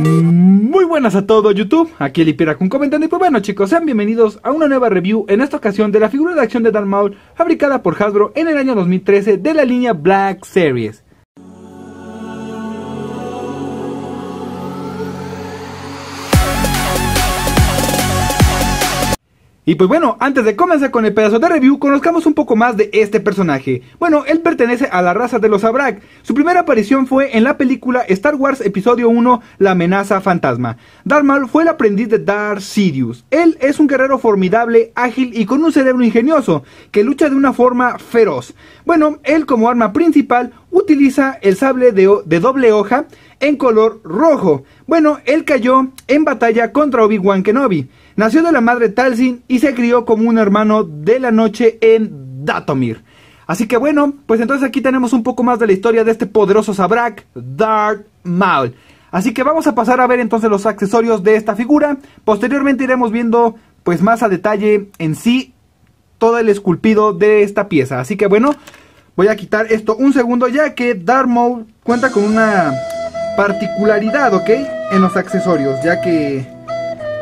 Muy buenas a todos YouTube, aquí el con comentando y pues bueno chicos, sean bienvenidos a una nueva review en esta ocasión de la figura de acción de Dan Maul fabricada por Hasbro en el año 2013 de la línea Black Series. Y pues bueno, antes de comenzar con el pedazo de review, conozcamos un poco más de este personaje. Bueno, él pertenece a la raza de los Abrak. Su primera aparición fue en la película Star Wars Episodio 1, La amenaza fantasma. Darth Maul fue el aprendiz de Darth Sidious. Él es un guerrero formidable, ágil y con un cerebro ingenioso, que lucha de una forma feroz. Bueno, él como arma principal utiliza el sable de doble hoja, en color rojo. Bueno, él cayó en batalla contra Obi-Wan Kenobi. Nació de la madre Talsin y se crió como un hermano de la noche en Datomir. Así que bueno, pues entonces aquí tenemos un poco más de la historia de este poderoso Sabrak, Darth Maul. Así que vamos a pasar a ver entonces los accesorios de esta figura. Posteriormente iremos viendo pues más a detalle en sí todo el esculpido de esta pieza. Así que bueno, voy a quitar esto un segundo ya que Darth Maul cuenta con una particularidad, ¿ok? En los accesorios, ya que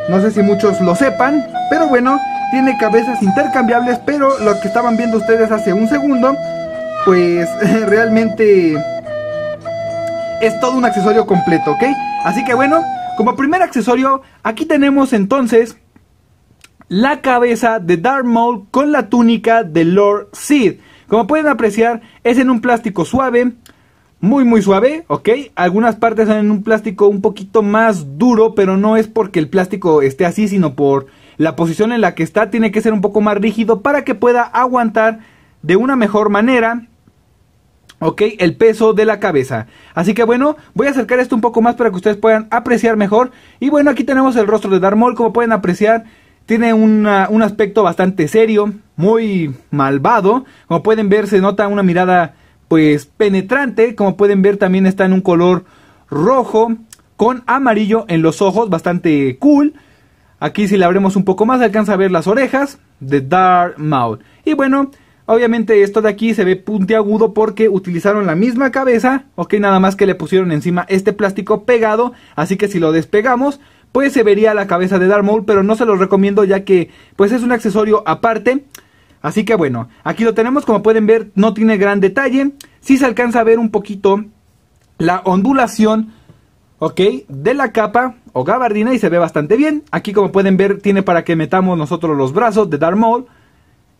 no sé si muchos lo sepan, pero bueno, tiene cabezas intercambiables, pero lo que estaban viendo ustedes hace un segundo, pues realmente es todo un accesorio completo, ¿ok? Así que bueno, como primer accesorio, aquí tenemos entonces la cabeza de Darth Maul con la túnica de Lord Seed Como pueden apreciar, es en un plástico suave, muy muy suave, ¿ok? Algunas partes son en un plástico un poquito más duro, pero no es porque el plástico esté así, sino por la posición en la que está, tiene que ser un poco más rígido para que pueda aguantar de una mejor manera. Ok, el peso de la cabeza. Así que bueno, voy a acercar esto un poco más para que ustedes puedan apreciar mejor. Y bueno, aquí tenemos el rostro de Darmol, como pueden apreciar. Tiene un aspecto bastante serio, muy malvado. Como pueden ver, se nota una mirada pues penetrante, como pueden ver también está en un color rojo con amarillo en los ojos, bastante cool. Aquí si le abrimos un poco más alcanza a ver las orejas de Dark Maul. Y bueno, obviamente esto de aquí se ve puntiagudo porque utilizaron la misma cabeza, ok, nada más que le pusieron encima este plástico pegado, así que si lo despegamos, pues se vería la cabeza de Dark Maul, pero no se los recomiendo ya que pues es un accesorio aparte Así que bueno, aquí lo tenemos, como pueden ver, no tiene gran detalle. Sí se alcanza a ver un poquito la ondulación, ¿ok? De la capa o gabardina y se ve bastante bien. Aquí como pueden ver, tiene para que metamos nosotros los brazos de darmol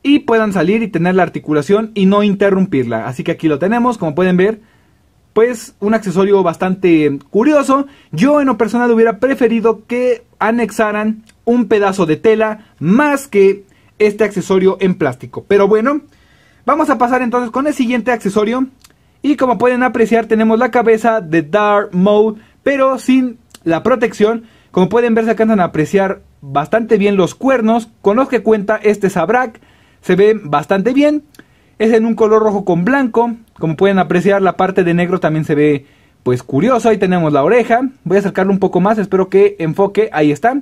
y puedan salir y tener la articulación y no interrumpirla. Así que aquí lo tenemos, como pueden ver, pues un accesorio bastante curioso. Yo en lo personal hubiera preferido que anexaran un pedazo de tela más que este accesorio en plástico. Pero bueno, vamos a pasar entonces con el siguiente accesorio. Y como pueden apreciar tenemos la cabeza de Dark Mode, pero sin la protección. Como pueden ver se alcanzan a apreciar bastante bien los cuernos con los que cuenta este Sabrak. Se ve bastante bien. Es en un color rojo con blanco. Como pueden apreciar la parte de negro también se ve pues curioso. Ahí tenemos la oreja. Voy a acercarlo un poco más. Espero que enfoque. Ahí está.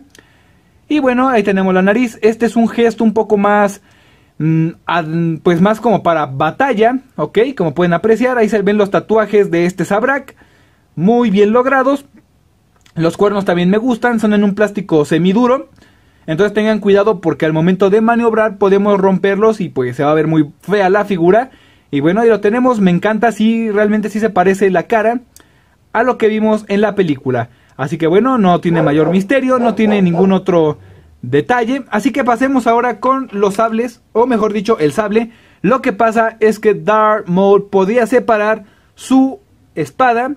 Y bueno, ahí tenemos la nariz. Este es un gesto un poco más, mm, pues más como para batalla, ¿ok? Como pueden apreciar, ahí se ven los tatuajes de este Sabrak. Muy bien logrados. Los cuernos también me gustan, son en un plástico semiduro. Entonces tengan cuidado porque al momento de maniobrar podemos romperlos y pues se va a ver muy fea la figura. Y bueno, ahí lo tenemos, me encanta, sí, realmente sí se parece la cara a lo que vimos en la película. Así que bueno, no tiene mayor misterio, no tiene ningún otro detalle. Así que pasemos ahora con los sables, o mejor dicho, el sable. Lo que pasa es que Darth Maul podía separar su espada.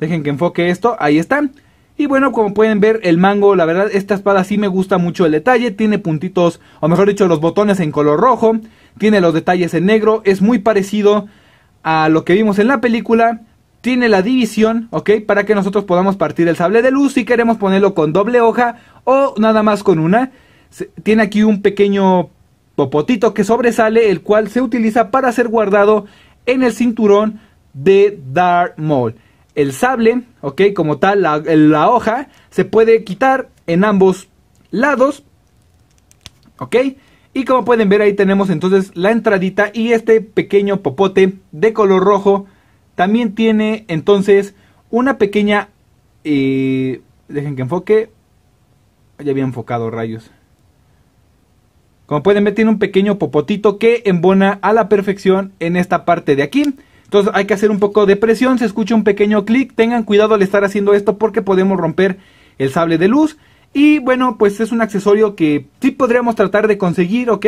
Dejen que enfoque esto, ahí está. Y bueno, como pueden ver, el mango, la verdad, esta espada sí me gusta mucho el detalle. Tiene puntitos, o mejor dicho, los botones en color rojo. Tiene los detalles en negro. Es muy parecido a lo que vimos en la película tiene la división, ¿ok? Para que nosotros podamos partir el sable de luz si queremos ponerlo con doble hoja o nada más con una. Tiene aquí un pequeño popotito que sobresale, el cual se utiliza para ser guardado en el cinturón de Dark Maul. El sable, ¿ok? Como tal, la, la hoja se puede quitar en ambos lados, ¿ok? Y como pueden ver ahí tenemos entonces la entradita y este pequeño popote de color rojo también tiene entonces una pequeña... Eh, dejen que enfoque. Ah, ya había enfocado rayos. Como pueden ver tiene un pequeño popotito que embona a la perfección en esta parte de aquí. Entonces hay que hacer un poco de presión, se escucha un pequeño clic. Tengan cuidado al estar haciendo esto porque podemos romper el sable de luz. Y bueno, pues es un accesorio que sí podríamos tratar de conseguir, ¿ok?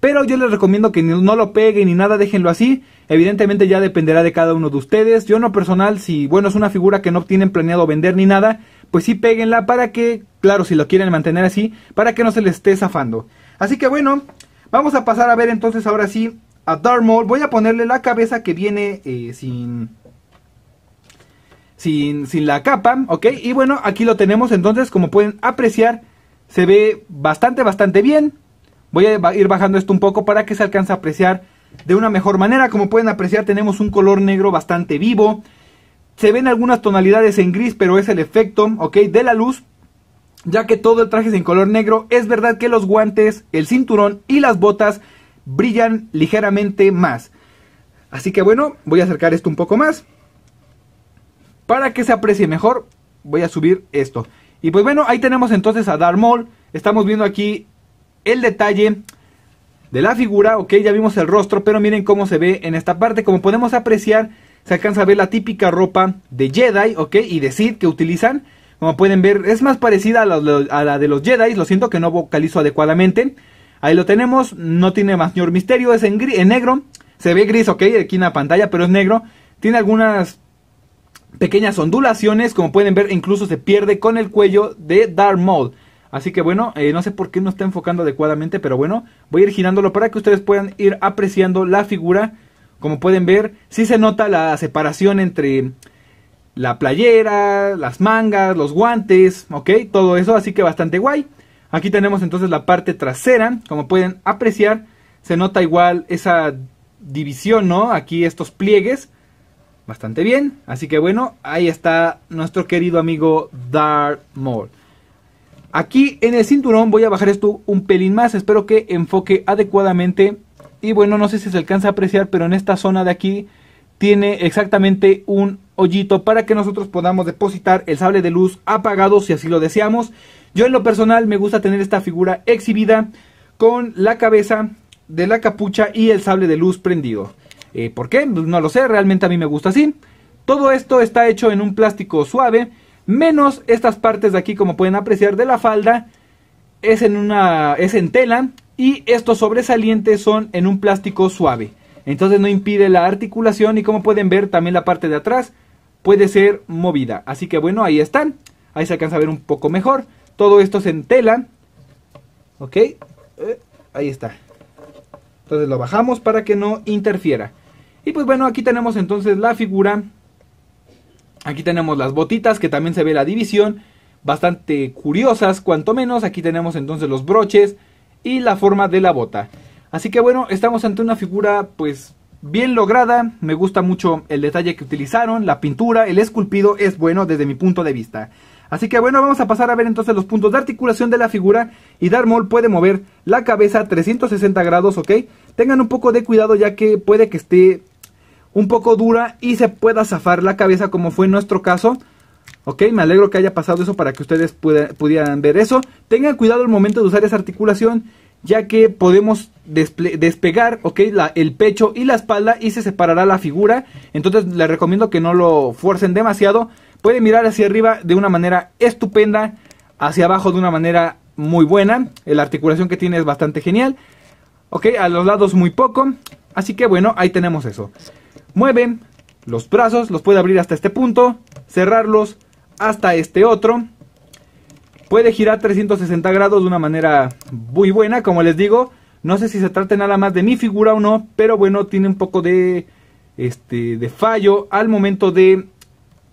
Pero yo les recomiendo que no lo peguen ni nada, déjenlo así. Evidentemente ya dependerá de cada uno de ustedes. Yo no personal, si bueno es una figura que no tienen planeado vender ni nada, pues sí péguenla para que, claro, si lo quieren mantener así, para que no se les esté zafando. Así que bueno, vamos a pasar a ver entonces ahora sí a Darth Voy a ponerle la cabeza que viene eh, sin, sin, sin la capa, ¿ok? Y bueno, aquí lo tenemos entonces, como pueden apreciar, se ve bastante, bastante bien. Voy a ir bajando esto un poco para que se alcance a apreciar de una mejor manera. Como pueden apreciar tenemos un color negro bastante vivo. Se ven algunas tonalidades en gris, pero es el efecto ¿okay? de la luz. Ya que todo el traje es en color negro, es verdad que los guantes, el cinturón y las botas brillan ligeramente más. Así que bueno, voy a acercar esto un poco más. Para que se aprecie mejor, voy a subir esto. Y pues bueno, ahí tenemos entonces a Darth Maul. Estamos viendo aquí el detalle de la figura, ok, ya vimos el rostro, pero miren cómo se ve en esta parte, como podemos apreciar, se alcanza a ver la típica ropa de Jedi, ok, y de Sith que utilizan, como pueden ver, es más parecida a la, de los Jedi, lo siento que no vocalizo adecuadamente, ahí lo tenemos, no tiene mayor misterio, es en, negro, se ve gris, ok, aquí en la pantalla, pero es negro, tiene algunas pequeñas ondulaciones, como pueden ver, incluso se pierde con el cuello de Darth Maul. Así que bueno, eh, no sé por qué no está enfocando adecuadamente, pero bueno, voy a ir girándolo para que ustedes puedan ir apreciando la figura. Como pueden ver, sí se nota la separación entre la playera, las mangas, los guantes, ok, todo eso, así que bastante guay. Aquí tenemos entonces la parte trasera, como pueden apreciar, se nota igual esa división, ¿no? Aquí estos pliegues, bastante bien. Así que bueno, ahí está nuestro querido amigo Darth Maul. Aquí en el cinturón voy a bajar esto un pelín más, espero que enfoque adecuadamente. Y bueno, no sé si se alcanza a apreciar, pero en esta zona de aquí tiene exactamente un hoyito para que nosotros podamos depositar el sable de luz apagado si así lo deseamos. Yo en lo personal me gusta tener esta figura exhibida con la cabeza de la capucha y el sable de luz prendido. Eh, ¿Por qué? No lo sé, realmente a mí me gusta así. Todo esto está hecho en un plástico suave menos estas partes de aquí como pueden apreciar de la falda es en una es en tela y estos sobresalientes son en un plástico suave. Entonces no impide la articulación y como pueden ver también la parte de atrás puede ser movida. Así que bueno, ahí están. Ahí se alcanza a ver un poco mejor. Todo esto es en tela. Ok, eh, ahí está. Entonces lo bajamos para que no interfiera. Y pues bueno, aquí tenemos entonces la figura Aquí tenemos las botitas, que también se ve la división, bastante curiosas, cuanto menos. Aquí tenemos entonces los broches y la forma de la bota. Así que bueno, estamos ante una figura pues bien lograda, me gusta mucho el detalle que utilizaron, la pintura, el esculpido es bueno desde mi punto de vista. Así que bueno, vamos a pasar a ver entonces los puntos de articulación de la figura y Darmol puede mover la cabeza 360 grados, ¿ok? Tengan un poco de cuidado ya que puede que esté un poco dura y se pueda zafar la cabeza como fue en nuestro caso. Ok, me alegro que haya pasado eso para que ustedes pudieran ver eso. Tengan cuidado al momento de usar esa articulación, ya que podemos despegar okay, el pecho y la espalda y se separará la figura. Entonces les recomiendo que no lo fuercen demasiado. Pueden mirar hacia arriba de una manera estupenda, hacia abajo de una manera muy buena. La articulación que tiene es bastante genial. Ok, a los lados muy poco. Así que bueno, ahí tenemos eso. Mueven los brazos, los puede abrir hasta este punto, cerrarlos hasta este otro. Puede girar 360 grados de una manera muy buena, como les digo. No sé si se trate nada más de mi figura o no, pero bueno, tiene un poco de, este, de fallo al momento de,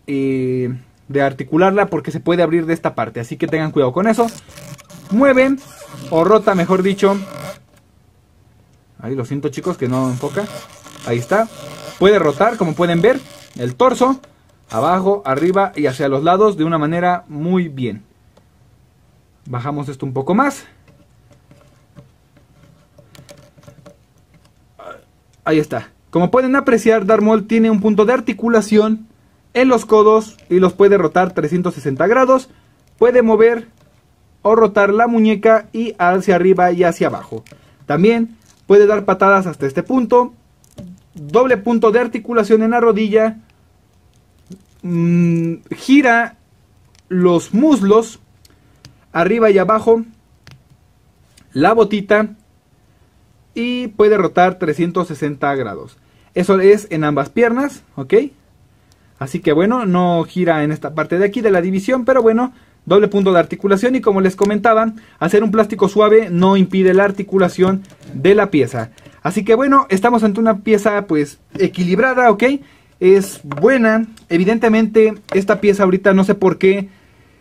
eh, de articularla porque se puede abrir de esta parte. Así que tengan cuidado con eso. Mueven, o rota, mejor dicho. Ahí lo siento chicos que no enfoca. Ahí está. Puede rotar, como pueden ver, el torso, abajo, arriba y hacia los lados de una manera muy bien. Bajamos esto un poco más. Ahí está. Como pueden apreciar, Darmol tiene un punto de articulación en los codos y los puede rotar 360 grados. Puede mover o rotar la muñeca y hacia arriba y hacia abajo. También puede dar patadas hasta este punto doble punto de articulación en la rodilla, mm, gira los muslos arriba y abajo, la botita y puede rotar 360 grados. Eso es en ambas piernas, ¿ok? Así que bueno, no gira en esta parte de aquí de la división, pero bueno, doble punto de articulación y como les comentaba, hacer un plástico suave no impide la articulación de la pieza. Así que bueno, estamos ante una pieza pues equilibrada, ¿ok? Es buena. Evidentemente esta pieza ahorita no sé por qué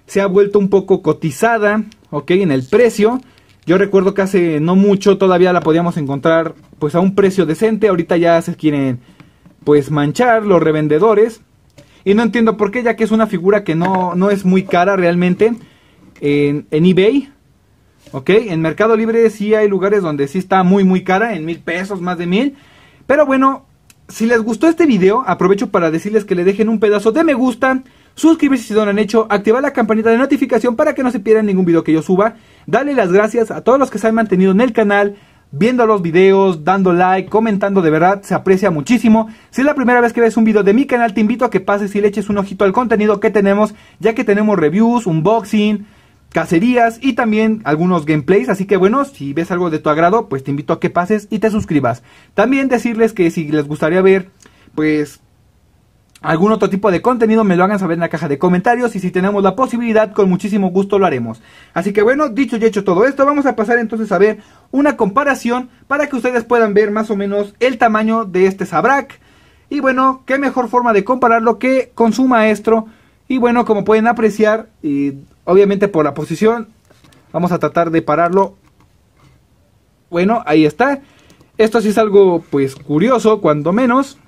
se ha vuelto un poco cotizada, ¿ok? En el precio. Yo recuerdo que hace no mucho todavía la podíamos encontrar pues a un precio decente. Ahorita ya se quieren pues manchar los revendedores. Y no entiendo por qué, ya que es una figura que no, es muy cara realmente en eBay. ¿ok? En Mercado Libre sí hay lugares donde sí está muy muy cara, en mil pesos, más de mil. Pero bueno, si les gustó este video, aprovecho para decirles que le dejen un pedazo de me gusta, suscribirse si no lo han hecho, activar la campanita de notificación para que no se pierdan ningún video que yo suba. Dale las gracias a todos los que se han mantenido en el canal, viendo los videos, dando like, comentando, de verdad, se aprecia muchísimo. Si es la primera vez que ves un video de mi canal, te invito a que pases y le eches un ojito al contenido que tenemos, ya que tenemos reviews, unboxing cacerías y también algunos gameplays. Así que bueno, si ves algo de tu agrado, pues te invito a que pases y te suscribas. También decirles que si les gustaría ver, pues algún otro tipo de contenido, me lo hagan saber en la caja de comentarios y si tenemos la posibilidad, con muchísimo gusto lo haremos. Así que bueno, dicho y hecho todo esto, vamos a pasar entonces a ver una comparación para que ustedes puedan ver más o menos el tamaño de este Sabrak. Y bueno, qué mejor forma de compararlo que con su maestro. Y bueno, como pueden apreciar, eh, Obviamente por la posición vamos a tratar de pararlo. Bueno, ahí está. Esto sí es algo pues curioso, cuando menos.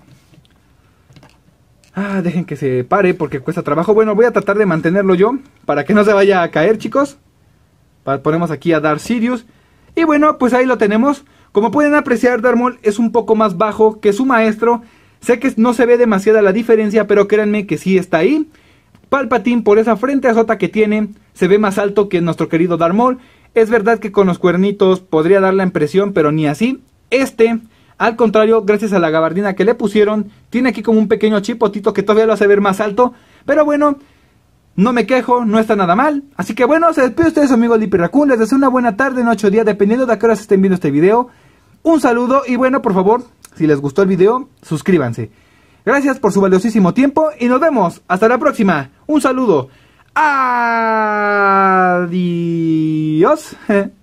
Ah, dejen que se pare porque cuesta trabajo. Bueno, voy a tratar de mantenerlo yo para que no se vaya a caer, chicos. Ponemos aquí a dar Sirius. Y bueno, pues ahí lo tenemos. Como pueden apreciar, Darmol es un poco más bajo que su maestro. Sé que no se ve demasiada la diferencia, pero créanme que sí está ahí. Palpatín, por esa frente azota que tiene se ve más alto que nuestro querido Darth Maul. Es verdad que con los cuernitos podría dar la impresión, pero ni así. Este, al contrario, gracias a la gabardina que le pusieron, tiene aquí como un pequeño chipotito que todavía lo hace ver más alto. Pero bueno, no me quejo, no está nada mal. Así que bueno, se despide ustedes amigos Lipi Raccoon. Les deseo una buena tarde, noche o día, dependiendo de a qué horas estén viendo este video. Un saludo y bueno, por favor, si les gustó el video, suscríbanse. Gracias por su valiosísimo tiempo y nos vemos. Hasta la próxima. Un saludo. Adiós.